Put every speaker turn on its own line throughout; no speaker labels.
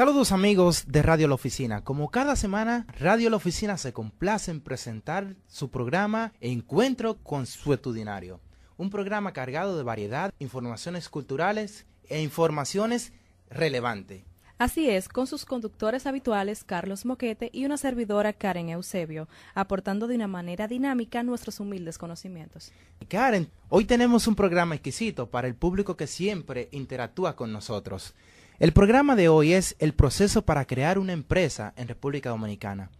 Saludos amigos de Radio La Oficina. Como cada semana, Radio La Oficina se complace en presentar su programa Encuentro Consuetudinario, un programa cargado de variedad, informaciones culturales e informaciones relevantes.
Así es, con sus conductores habituales Carlos Moquete y una servidora Karen Eusebio, aportando de una manera dinámica nuestros humildes conocimientos.
Karen, hoy tenemos un programa exquisito para el público que siempre interactúa con nosotros. El programa de hoy es el proceso para crear una empresa en República Dominicana.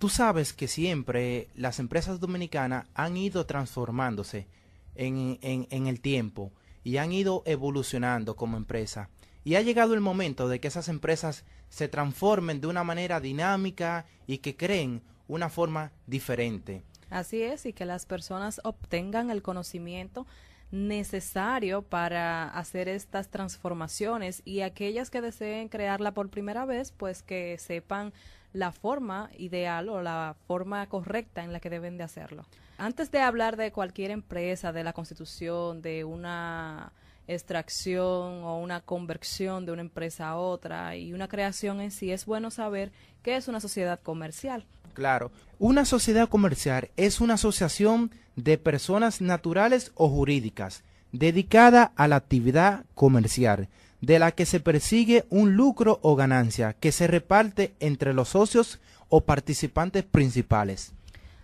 Tú sabes que siempre las empresas dominicanas han ido transformándose en, el tiempo y han ido evolucionando como empresa. Y ha llegado el momento de que esas empresas se transformen de una manera dinámica y que creen una forma diferente.
Así es, y que las personas obtengan el conocimiento necesario para hacer estas transformaciones y aquellas que deseen crearla por primera vez, pues que sepan la forma ideal o la forma correcta en la que deben de hacerlo. Antes de hablar de cualquier empresa, de la constitución, de una extracción o una conversión de una empresa a otra y una creación en sí, es bueno saber qué es una sociedad comercial.
Claro. Una sociedad comercial es una asociación de personas naturales o jurídicas dedicada a la actividad comercial, de la que se persigue un lucro o ganancia que se reparte entre los socios o participantes principales.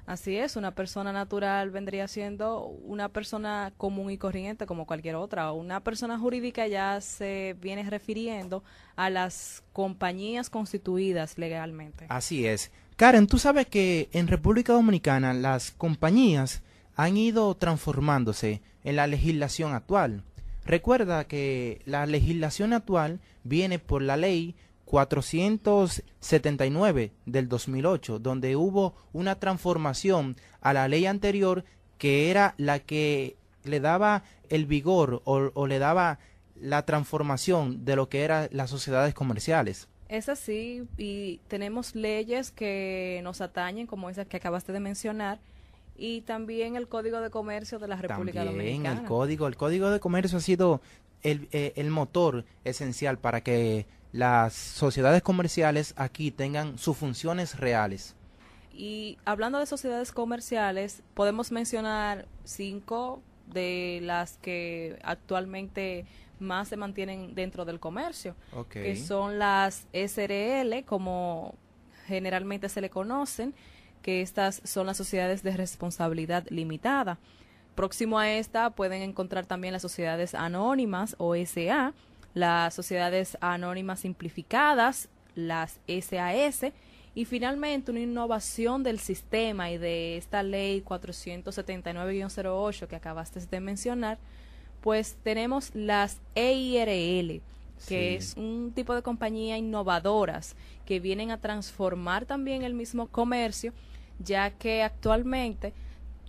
Así es, una persona natural vendría siendo una persona común y corriente como cualquier otra. Una persona jurídica ya se viene refiriendo a las compañías constituidas legalmente.
Así es. Karen, tú sabes que en República Dominicana las compañías han ido transformándose en la legislación actual. Recuerda que la legislación actual viene por la ley 479 del 2008, donde hubo una transformación a la ley anterior que era la que le daba el vigor o, o le daba la transformación de lo que eran las sociedades comerciales.
Es así y tenemos leyes que nos atañen, como esas que acabaste de mencionar, y también el Código de Comercio de la República también Dominicana. El código,
el Código de Comercio ha sido eh, el motor esencial para que las sociedades comerciales aquí tengan sus funciones reales.
Y hablando de sociedades comerciales, podemos mencionar cinco de las que actualmente más se mantienen dentro del comercio, que son las SRL, como generalmente se le conocen, que estas son las sociedades de responsabilidad limitada. Próximo a esta pueden encontrar también las sociedades anónimas o SA, las sociedades anónimas simplificadas, las SAS, y finalmente, una innovación del sistema y de esta ley 479-08 que acabaste de mencionar, pues tenemos las EIRL, que es un tipo de compañía innovadoras que vienen a transformar también el mismo comercio, ya que actualmente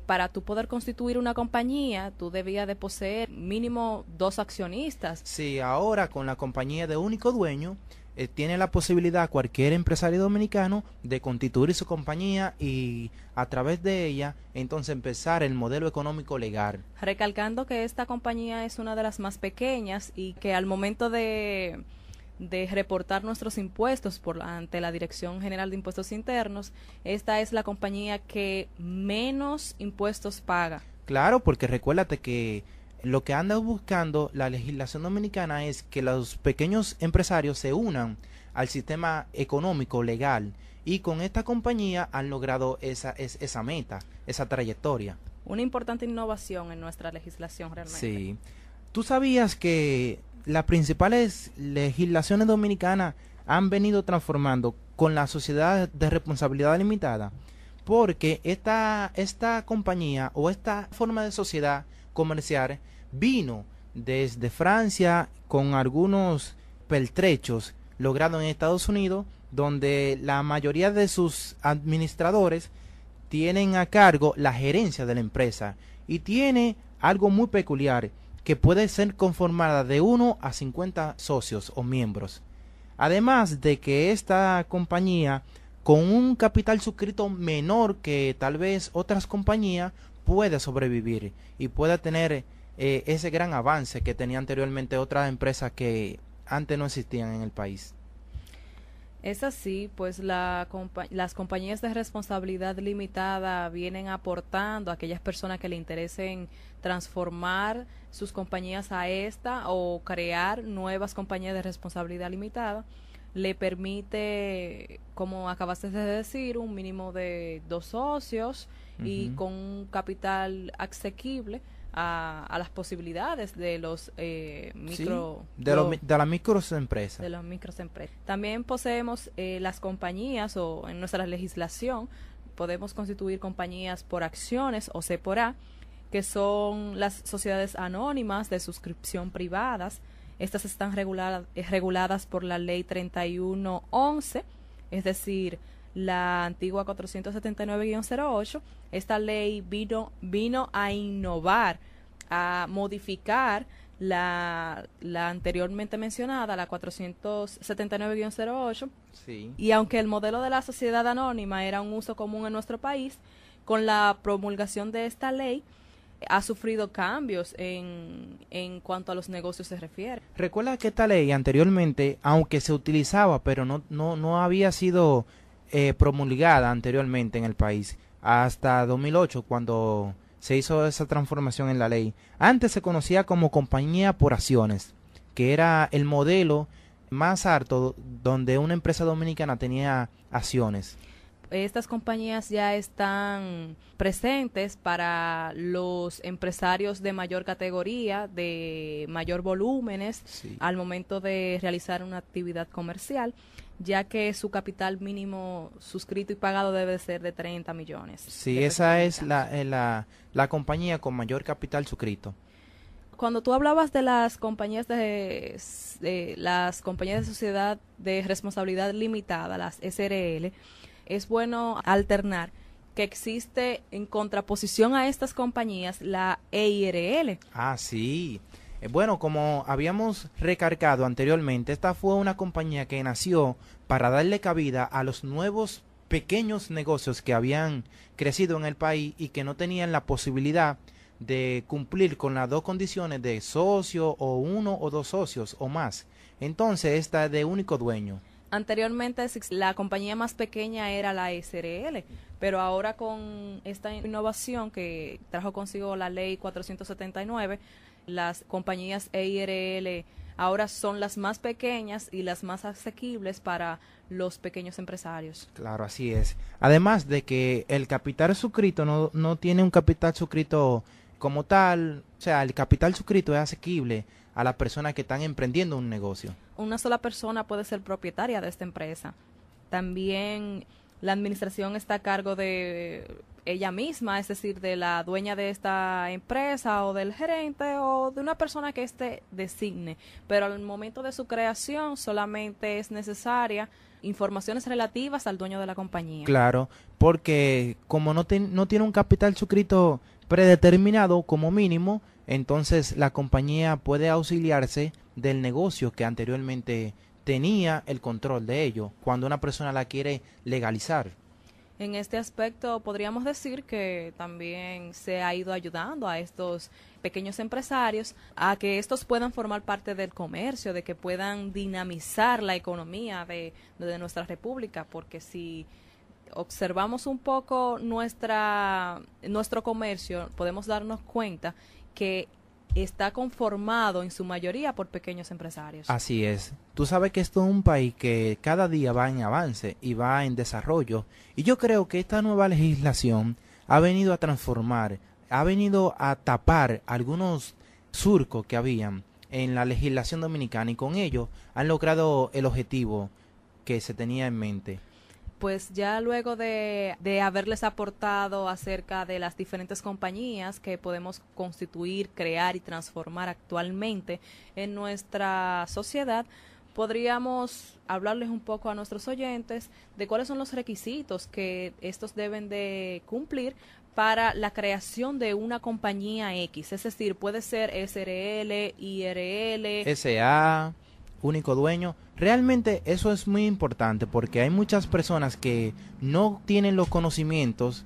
para tú poder constituir una compañía, tú debías de poseer mínimo dos accionistas.
Sí, ahora con la compañía de único dueño, eh, tiene la posibilidad cualquier empresario dominicano de constituir su compañía y a través de ella entonces empezar el modelo económico legal.
Recalcando que esta compañía es una de las más pequeñas y que al momento de reportar nuestros impuestos por, ante la Dirección General de Impuestos Internos, esta es la compañía que menos impuestos paga.
Claro, porque recuérdate que lo que anda buscando la legislación dominicana es que los pequeños empresarios se unan al sistema económico legal y con esta compañía han logrado esa, esa meta, esa trayectoria.
Una importante innovación en nuestra legislación realmente.
Sí. ¿Tú sabías que las principales legislaciones dominicanas han venido transformando con la sociedad de responsabilidad limitada? Porque esta compañía o esta forma de sociedad comercial vino desde Francia con algunos peltrechos logrado en Estados Unidos, donde la mayoría de sus administradores tienen a cargo la gerencia de la empresa y tiene algo muy peculiar que puede ser conformada de uno a 50 socios o miembros. Además de que esta compañía con un capital suscrito menor que tal vez otras compañías pueda sobrevivir y pueda tener eh, ese gran avance que tenía anteriormente otras empresas que antes no existían en el país.
Es así, pues las compañías de responsabilidad limitada vienen aportando a aquellas personas que le interesen transformar sus compañías a esta o crear nuevas compañías de responsabilidad limitada. Le permite, como acabaste de decir, un mínimo de dos socios y con un capital asequible a, las posibilidades de los eh, micro de, de las microempresas de las microempresas también poseemos eh, las compañías o en nuestra legislación podemos constituir compañías por acciones o C por A que son las sociedades anónimas de suscripción privadas estas están reguladas eh, reguladas por la ley 3111 es decir la antigua 479-08, esta ley vino, vino a innovar, a modificar la, anteriormente mencionada, la 479-08, sí. y aunque el modelo de la sociedad anónima era un uso común en nuestro país, con la promulgación de esta ley, ha sufrido cambios en, en, cuanto a los negocios se refiere.
Recuerda que esta ley anteriormente, aunque se utilizaba, pero no, no, no había sido eh, promulgada anteriormente en el país, hasta 2008, cuando se hizo esa transformación en la ley. Antes se conocía como compañía por acciones, que era el modelo más harto donde una empresa dominicana tenía acciones.
Estas compañías ya están presentes para los empresarios de mayor categoría, de mayor volúmenes, al momento de realizar una actividad comercial ya que su capital mínimo suscrito y pagado debe ser de 30 millones.
Sí, esa es la, eh, la, la, compañía con mayor capital suscrito.
Cuando tú hablabas de las compañías de, de las compañías de sociedad de responsabilidad limitada, las SRL, es bueno alternar que existe en contraposición a estas compañías la EIRL.
Ah, sí. Eh, bueno, como habíamos recargado anteriormente, esta fue una compañía que nació para darle cabida a los nuevos pequeños negocios que habían crecido en el país y que no tenían la posibilidad de cumplir con las dos condiciones de socio o uno o dos socios o más. Entonces, esta es de único dueño.
Anteriormente la compañía más pequeña era la SRL, pero ahora con esta innovación que trajo consigo la ley 479, las compañías EIRL ahora son las más pequeñas y las más asequibles para los pequeños empresarios.
Claro, así es. Además de que el capital suscrito no, no tiene un capital suscrito como tal, o sea, el capital suscrito es asequible a las personas que están emprendiendo un negocio.
Una sola persona puede ser propietaria de esta empresa. También la administración está a cargo de ella misma, es decir, de la dueña de esta empresa o del gerente o de una persona que éste designe. Pero al momento de su creación solamente es necesaria informaciones relativas al dueño de la compañía.
Claro, porque como no, no tiene un capital suscrito predeterminado como mínimo, entonces la compañía puede auxiliarse del negocio que anteriormente tenía el control de ello cuando una persona la quiere legalizar.
En este aspecto podríamos decir que también se ha ido ayudando a estos pequeños empresarios a que estos puedan formar parte del comercio, de que puedan dinamizar la economía de, de nuestra república, porque si observamos un poco nuestra, nuestro comercio, podemos darnos cuenta que está conformado en su mayoría por pequeños empresarios.
Así es. Tú sabes que esto es un país que cada día va en avance y va en desarrollo. Y yo creo que esta nueva legislación ha venido a transformar, ha venido a tapar algunos surcos que habían en la legislación dominicana y con ello han logrado el objetivo que se tenía en mente
pues ya luego de, haberles aportado acerca de las diferentes compañías que podemos constituir, crear y transformar actualmente en nuestra sociedad, podríamos hablarles un poco a nuestros oyentes de cuáles son los requisitos que estos deben de cumplir para la creación de una compañía X. Es decir, puede ser SRL, IRL,
SA único dueño. Realmente eso es muy importante porque hay muchas personas que no tienen los conocimientos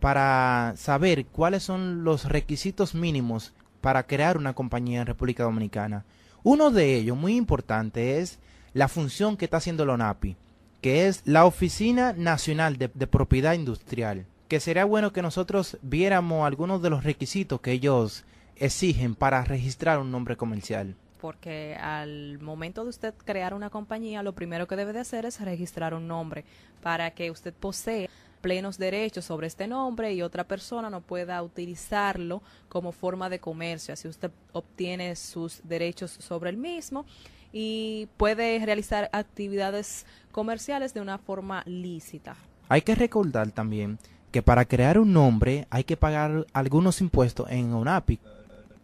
para saber cuáles son los requisitos mínimos para crear una compañía en República Dominicana. Uno de ellos, muy importante, es la función que está haciendo la ONAPI, que es la Oficina Nacional de, de Propiedad Industrial, que sería bueno que nosotros viéramos algunos de los requisitos que ellos exigen para registrar un nombre comercial
porque al momento de usted crear una compañía, lo primero que debe de hacer es registrar un nombre para que usted posee plenos derechos sobre este nombre y otra persona no pueda utilizarlo como forma de comercio. Así usted obtiene sus derechos sobre el mismo y puede realizar actividades comerciales de una forma lícita.
Hay que recordar también que para crear un nombre hay que pagar algunos impuestos en ONAPI,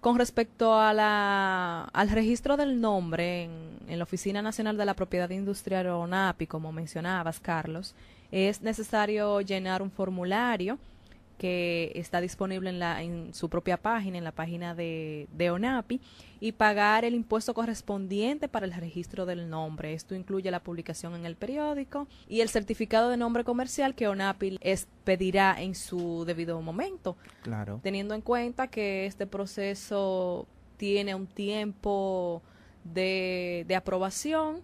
con respecto al registro del nombre en, en, la Oficina Nacional de la Propiedad Industrial ONAPI, como mencionabas, Carlos, es necesario llenar un formulario que está disponible en, la, su propia página, en la página de, ONAPI, y pagar el impuesto correspondiente para el registro del nombre. Esto incluye la publicación en el periódico y el certificado de nombre comercial que ONAPI pedirá en su debido momento. Claro. Teniendo en cuenta que este proceso tiene un tiempo de, de aprobación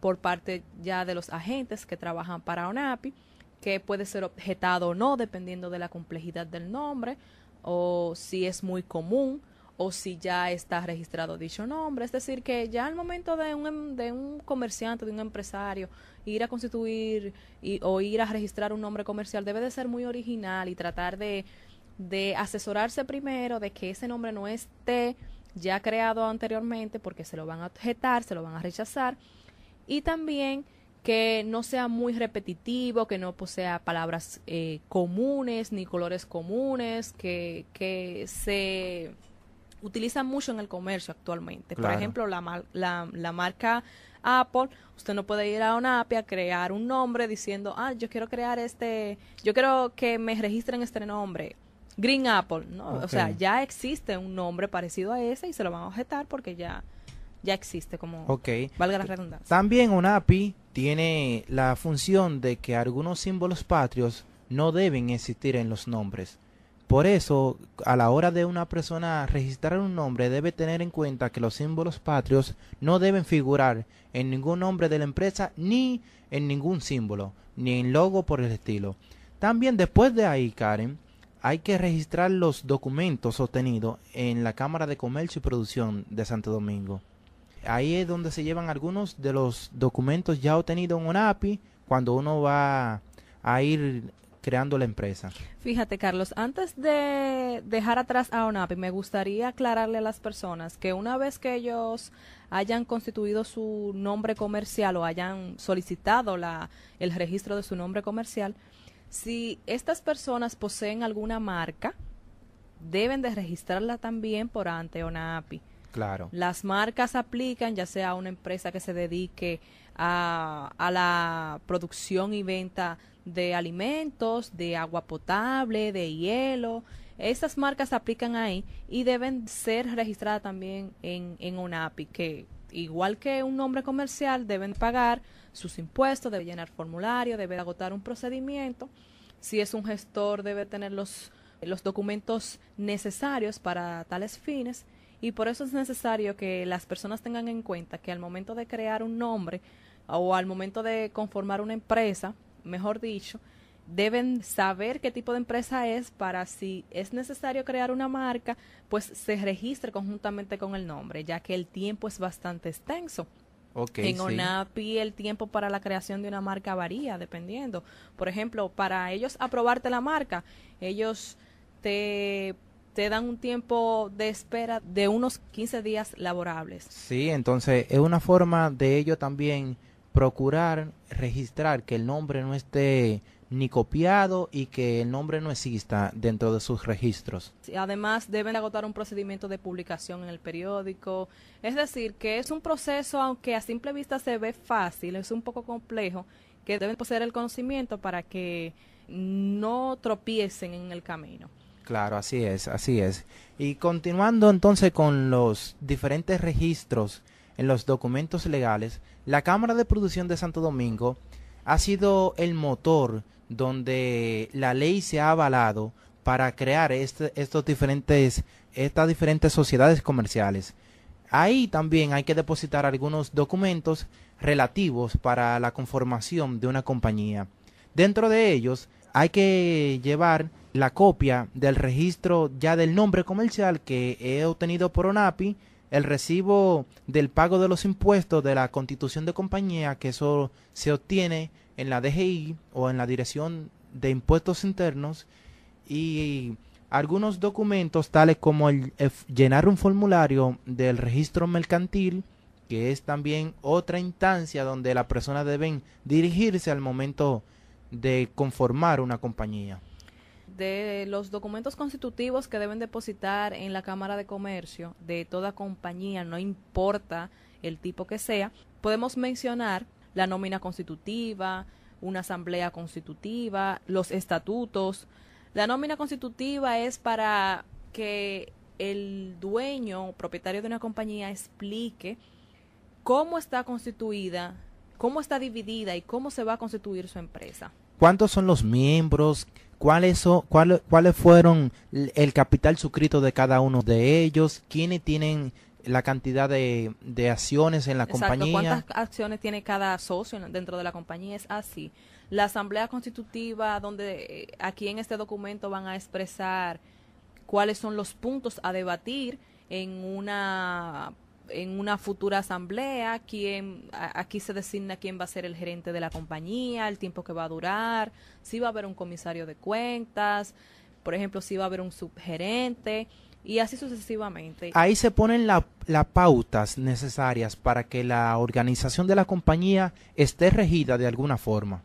por parte ya de los agentes que trabajan para ONAPI que puede ser objetado o no dependiendo de la complejidad del nombre o si es muy común o si ya está registrado dicho nombre. Es decir, que ya al momento de un, em, de un comerciante, de un empresario, ir a constituir y, o ir a registrar un nombre comercial debe de ser muy original y tratar de, de asesorarse primero de que ese nombre no esté ya creado anteriormente porque se lo van a objetar, se lo van a rechazar. Y también que no sea muy repetitivo, que no posea palabras eh, comunes ni colores comunes, que, se utiliza mucho en el comercio actualmente. Por ejemplo, la, la, marca Apple, usted no puede ir a una API a crear un nombre diciendo, ah, yo quiero crear este, yo quiero que me registren este nombre. Green Apple, O sea, ya existe un nombre parecido a ese y se lo van a objetar porque ya, ya existe como, ok, valga la redundancia.
También una API tiene la función de que algunos símbolos patrios no deben existir en los nombres. Por eso, a la hora de una persona registrar un nombre, debe tener en cuenta que los símbolos patrios no deben figurar en ningún nombre de la empresa ni en ningún símbolo, ni en logo por el estilo. También después de ahí, Karen, hay que registrar los documentos obtenidos en la Cámara de Comercio y Producción de Santo Domingo. Ahí es donde se llevan algunos de los documentos ya obtenidos en ONAPI cuando uno va a ir creando la empresa.
Fíjate, Carlos, antes de dejar atrás a ONAPI, me gustaría aclararle a las personas que una vez que ellos hayan constituido su nombre comercial o hayan solicitado la, el registro de su nombre comercial, si estas personas poseen alguna marca, deben de registrarla también por ante ONAPI. Claro. Las marcas aplican, ya sea una empresa que se dedique a, la producción y venta de alimentos, de agua potable, de hielo. Esas marcas aplican ahí y deben ser registradas también en, en API, que igual que un nombre comercial, deben pagar sus impuestos, deben llenar formulario, deben agotar un procedimiento. Si es un gestor, debe tener los, los documentos necesarios para tales fines y por eso es necesario que las personas tengan en cuenta que al momento de crear un nombre o al momento de conformar una empresa, mejor dicho, deben saber qué tipo de empresa es para si es necesario crear una marca, pues se registre conjuntamente con el nombre, ya que el tiempo es bastante extenso.
Okay, en ONAPI
el tiempo para la creación de una marca varía, dependiendo. Por ejemplo, para ellos aprobarte la marca, ellos te le dan un tiempo de espera de unos 15 días laborables.
Sí, entonces es una forma de ello también procurar registrar que el nombre no esté ni copiado y que el nombre no exista dentro de sus registros.
Además, deben agotar un procedimiento de publicación en el periódico. Es decir, que es un proceso, aunque a simple vista se ve fácil, es un poco complejo, que deben poseer el conocimiento para que no tropiecen en el camino.
Claro, así es, así es. Y continuando entonces con los diferentes registros en los documentos legales, la Cámara de Producción de Santo Domingo ha sido el motor donde la ley se ha avalado para crear este, estos diferentes, estas diferentes sociedades comerciales. Ahí también hay que depositar algunos documentos relativos para la conformación de una compañía. Dentro de ellos hay que llevar la copia del registro ya del nombre comercial que he obtenido por ONAPI, el recibo del pago de los impuestos de la constitución de compañía, que eso se obtiene en la DGI o en la Dirección de Impuestos Internos, y algunos documentos tales como el, llenar un formulario del registro mercantil, que es también otra instancia donde las personas deben dirigirse al momento de conformar una compañía
de los documentos constitutivos que deben depositar en la Cámara de Comercio de toda compañía, no importa el tipo que sea, podemos mencionar la nómina constitutiva, una asamblea constitutiva, los estatutos. La nómina constitutiva es para que el dueño o propietario de una compañía explique cómo está constituida, cómo está dividida y cómo se va a constituir su empresa.
¿Cuántos son los miembros? ¿Cuáles, son, cuáles, fueron el capital suscrito de cada uno de ellos? ¿Quiénes tienen la cantidad de, acciones en la Exacto. compañía.
¿Cuántas acciones tiene cada socio dentro de la compañía? Es así. La asamblea constitutiva, donde eh, aquí en este documento van a expresar cuáles son los puntos a debatir en una en una futura asamblea quién, aquí se designa quién va a ser el gerente de la compañía, el tiempo que va a durar, si va a haber un comisario de cuentas, por ejemplo, si va a haber un subgerente y así sucesivamente. Ahí se ponen
las pautas necesarias para que la organización de la compañía esté regida de alguna forma.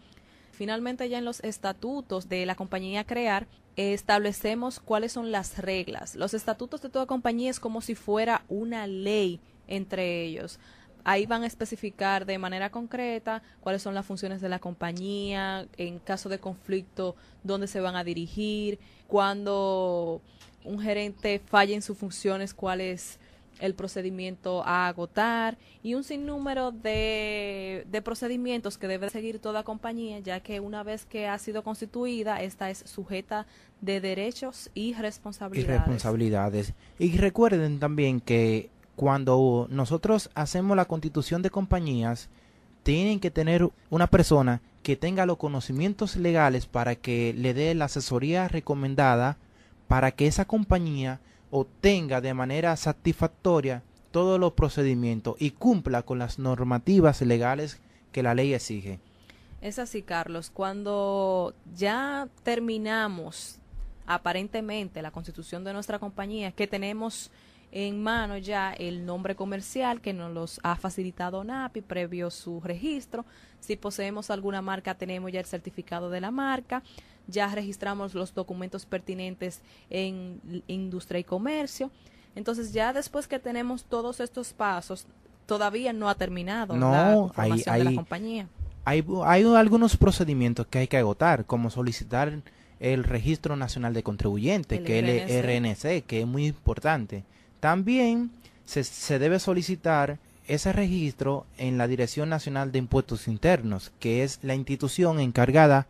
Finalmente, ya en los estatutos de la compañía crear, establecemos cuáles son las reglas. Los estatutos de toda compañía es como si fuera una ley entre ellos. Ahí van a especificar de manera concreta cuáles son las funciones de la compañía, en caso de conflicto, dónde se van a dirigir, cuando un gerente falla en sus funciones, cuál es el procedimiento a agotar y un sinnúmero de, procedimientos que debe seguir toda compañía, ya que una vez que ha sido constituida, esta es sujeta de derechos y responsabilidades. Y
responsabilidades. Y recuerden también que cuando nosotros hacemos la constitución de compañías, tienen que tener una persona que tenga los conocimientos legales para que le dé la asesoría recomendada para que esa compañía obtenga de manera satisfactoria todos los procedimientos y cumpla con las normativas legales que la ley exige.
Es así, Carlos. Cuando ya terminamos aparentemente la constitución de nuestra compañía, que tenemos en mano ya el nombre comercial que nos los ha facilitado NAPI previo su registro. Si poseemos alguna marca, tenemos ya el certificado de la marca. Ya registramos los documentos pertinentes en industria y comercio. Entonces, ya después que tenemos todos estos pasos, todavía no ha terminado no, la hay, la compañía.
Hay, algunos procedimientos que hay que agotar, como solicitar el Registro Nacional de Contribuyentes, que es el RNC, que es muy importante. También se, debe solicitar ese registro en la Dirección Nacional de Impuestos Internos, que es la institución encargada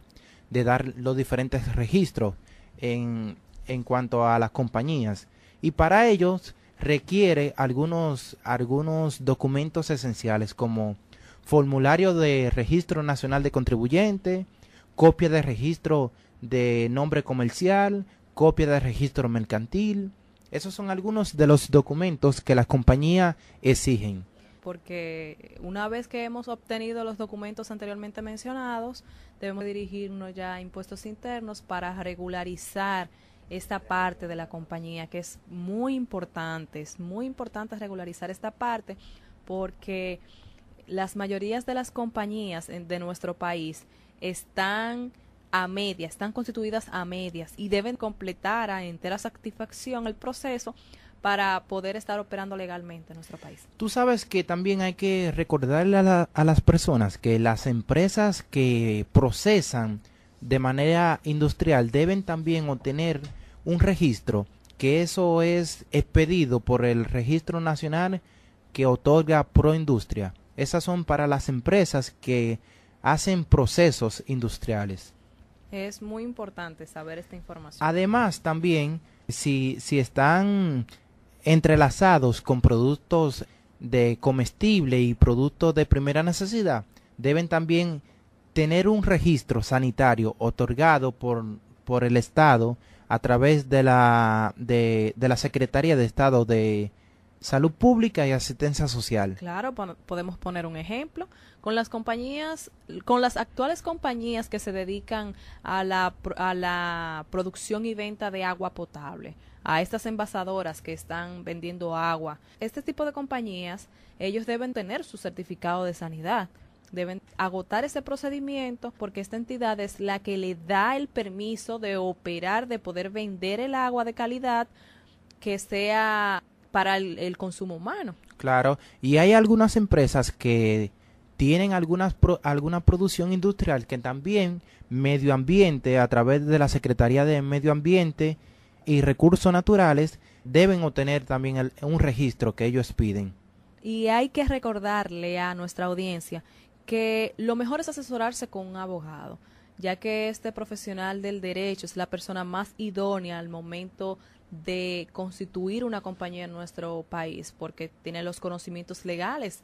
de dar los diferentes registros en, en cuanto a las compañías. Y para ellos requiere algunos, algunos documentos esenciales como formulario de registro nacional de contribuyente, copia de registro de nombre comercial, copia de registro mercantil, esos son algunos de los documentos que la compañía exigen.
Porque una vez que hemos obtenido los documentos anteriormente mencionados, debemos dirigirnos ya a impuestos internos para regularizar esta parte de la compañía, que es muy importante, es muy importante regularizar esta parte porque las mayorías de las compañías de nuestro país están a medias, están constituidas a medias y deben completar a entera satisfacción el proceso para poder estar operando legalmente en nuestro país.
Tú sabes que también hay que recordarle a, las personas que las empresas que procesan de manera industrial deben también obtener un registro, que eso es expedido por el Registro Nacional que otorga Proindustria. Esas son para las empresas que hacen procesos industriales.
Es muy importante saber esta información.
Además, también, si, si están entrelazados con productos de comestible y productos de primera necesidad, deben también tener un registro sanitario otorgado por, por el Estado a través de la, de, de la Secretaría de Estado de Salud Pública y Asistencia Social.
Claro, podemos poner un ejemplo con las compañías, con las actuales compañías que se dedican a la, a la producción y venta de agua potable, a estas envasadoras que están vendiendo agua. Este tipo de compañías, ellos deben tener su certificado de sanidad deben agotar ese procedimiento porque esta entidad es la que le da el permiso de operar, de poder vender el agua de calidad que sea para el consumo humano.
Claro, y hay algunas empresas que tienen algunas alguna producción industrial que también medio ambiente, a través de la Secretaría de Medio Ambiente y Recursos Naturales, deben obtener también un registro que ellos piden.
Y hay que recordarle a nuestra audiencia que lo mejor es asesorarse con un abogado, ya que este profesional del derecho es la persona más idónea al momento de constituir una compañía en nuestro país, porque tiene los conocimientos legales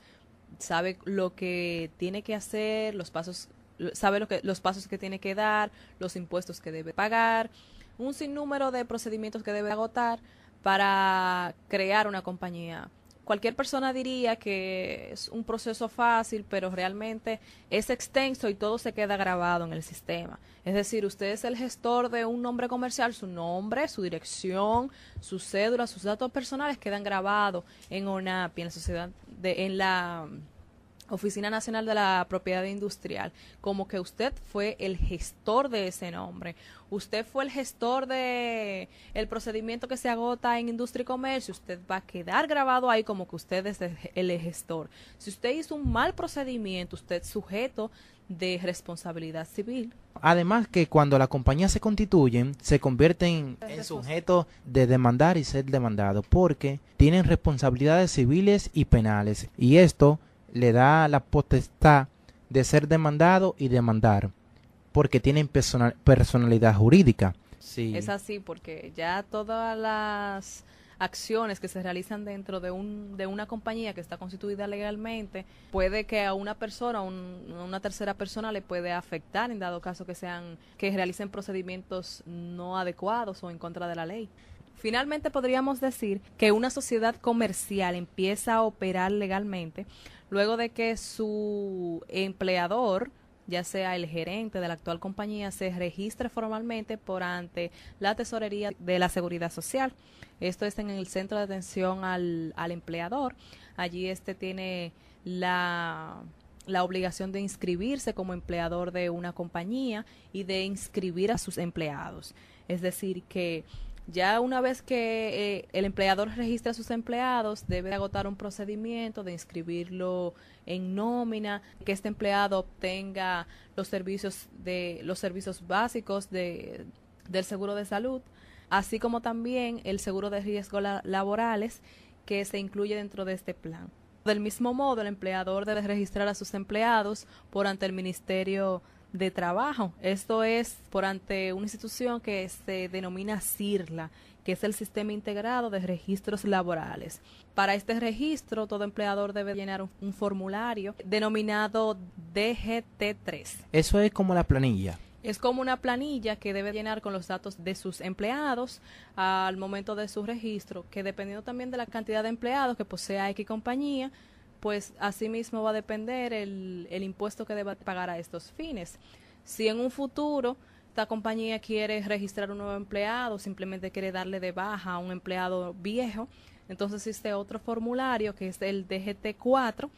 sabe lo que tiene que hacer, los pasos, sabe lo que, los pasos que tiene que dar, los impuestos que debe pagar, un sinnúmero de procedimientos que debe agotar para crear una compañía. Cualquier persona diría que es un proceso fácil, pero realmente es extenso y todo se queda grabado en el sistema. Es decir, usted es el gestor de un nombre comercial, su nombre, su dirección, su cédula, sus datos personales quedan grabados en ONAPI, en la Sociedad en la mm, Oficina Nacional de la Propiedad Industrial, como que usted fue el gestor de ese nombre. Usted fue el gestor de el procedimiento que se agota en Industria y Comercio, usted va a quedar grabado ahí como que usted es el gestor. Si usted hizo un mal procedimiento, usted sujeto de responsabilidad civil.
Además que cuando la compañía se constituyen, se convierten en sujeto de demandar y ser demandado porque tienen responsabilidades civiles y penales, y esto le da la potestad de ser demandado y demandar, porque tienen personalidad jurídica. Sí.
Es así, porque ya todas las acciones que se realizan dentro de, un, de una compañía que está constituida legalmente, puede que a una persona, un, una tercera persona le puede afectar en dado caso que sean que realicen procedimientos no adecuados o en contra de la ley. Finalmente podríamos decir que una sociedad comercial empieza a operar legalmente luego de que su empleador ya sea el gerente de la actual compañía, se registre formalmente por ante la tesorería de la Seguridad Social. Esto es en el centro de atención al, empleador. Allí este tiene la la obligación de inscribirse como empleador de una compañía y de inscribir a sus empleados. Es decir, que ya una vez que eh, el empleador registra a sus empleados, debe agotar un procedimiento de inscribirlo en nómina, que este empleado obtenga los servicios de los servicios básicos de, del seguro de salud, así como también el seguro de riesgos laborales que se incluye dentro de este plan. Del mismo modo, el empleador debe registrar a sus empleados por ante el Ministerio de trabajo. Esto es por ante una institución que se denomina CIRLA, que es el Sistema Integrado de Registros Laborales. Para este registro, todo empleador debe llenar un, un formulario denominado DGT3.
Eso es como la planilla.
Es como una planilla que debe llenar con los datos de sus empleados al momento de su registro, que dependiendo también de la cantidad de empleados que posea X compañía, pues asimismo va a depender el, el impuesto que deba pagar a estos fines. Si en un futuro esta compañía quiere registrar un nuevo empleado, simplemente quiere darle de baja a un empleado viejo, entonces existe otro formulario que es el DGT4,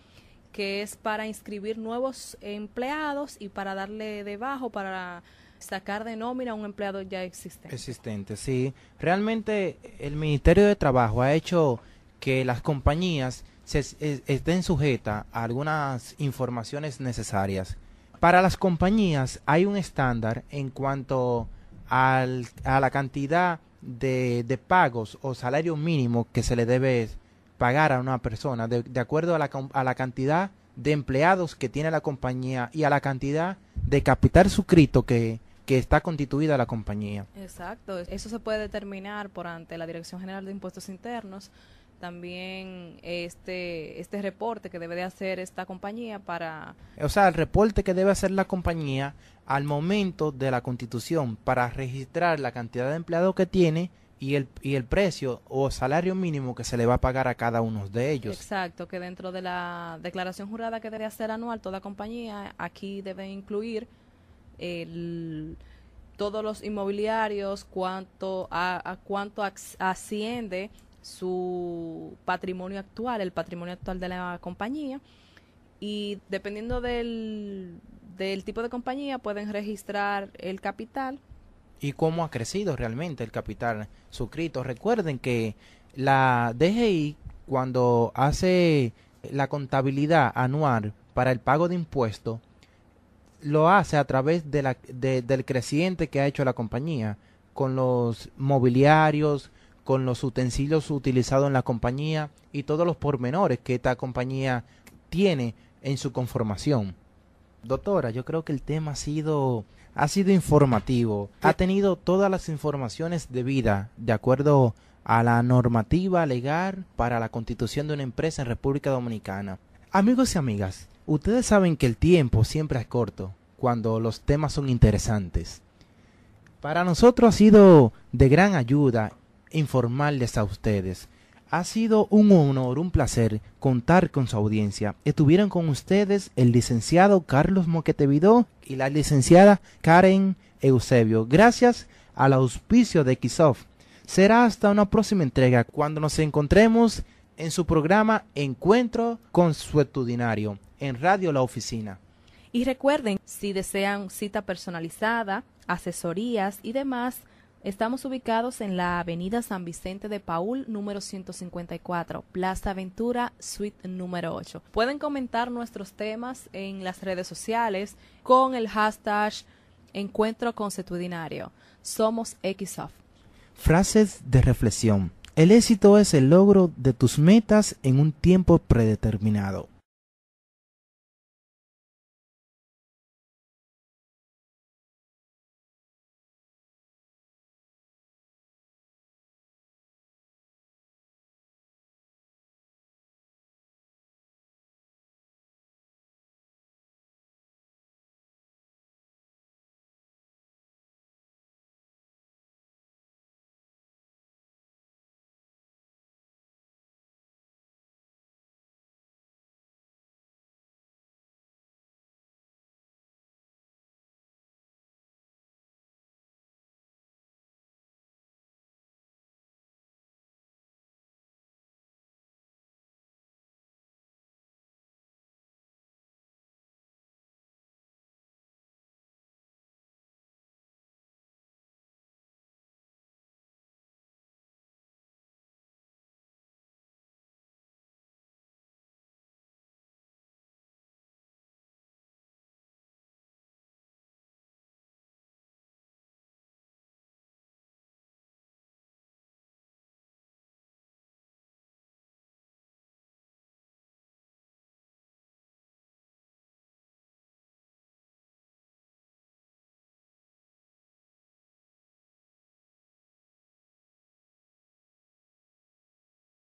que es para inscribir nuevos empleados y para darle de bajo, para sacar de nómina a un empleado ya existente.
Existente, sí. Realmente el Ministerio de Trabajo ha hecho que las compañías se estén sujetas a algunas informaciones necesarias. Para las compañías hay un estándar en cuanto al, a la cantidad de, pagos o salario mínimo que se le debe pagar a una persona de, acuerdo a la, cantidad de empleados que tiene la compañía y a la cantidad de capital suscrito que, que está constituida la compañía. Exacto,
eso se puede determinar por ante la Dirección General de Impuestos Internos también este este reporte que debe de hacer esta compañía para
o sea el reporte que debe hacer la compañía al momento de la constitución para registrar la cantidad de empleados que tiene y el, y el precio o salario mínimo que se le va a pagar a cada uno de ellos.
Exacto, que dentro de la declaración jurada que debe hacer anual toda compañía, aquí debe incluir todos los inmobiliarios, cuánto a, a cuánto asciende su patrimonio actual, el patrimonio actual de la compañía. Y dependiendo del, tipo de compañía, pueden registrar el capital.
Y cómo ha crecido realmente el capital suscrito. Recuerden que la DGI, cuando hace la contabilidad anual para el pago de impuestos, lo hace a través de del creciente que ha hecho la compañía con los mobiliarios, con los utensilios utilizados en la compañía y todos los pormenores que esta compañía tiene en su conformación. Doctora, yo creo que el tema ha sido ha sido informativo, ha tenido todas las informaciones debidas de acuerdo a la normativa legal para la constitución de una empresa en República Dominicana. Amigos y amigas, ustedes saben que el tiempo siempre es corto cuando los temas son interesantes. Para nosotros ha sido de gran ayuda informarles a ustedes. Ha sido un honor, un placer contar con su audiencia. Estuvieron con ustedes el licenciado Carlos Moquetevidó y la licenciada Karen Eusebio. Gracias al auspicio de Xof. Será hasta una próxima entrega cuando nos encontremos en su programa Encuentro Consuetudinario en Radio La Oficina. Y recuerden,
si desean cita personalizada, asesorías y demás, Estamos ubicados en la avenida San Vicente de Paul, número 154, Plaza Ventura, suite número 8. Pueden comentar nuestros temas en las redes sociales con el hashtag Encuentro Consuetudinario. Somos XOF.
Frases de reflexión. El éxito es el logro de tus metas en un tiempo predeterminado.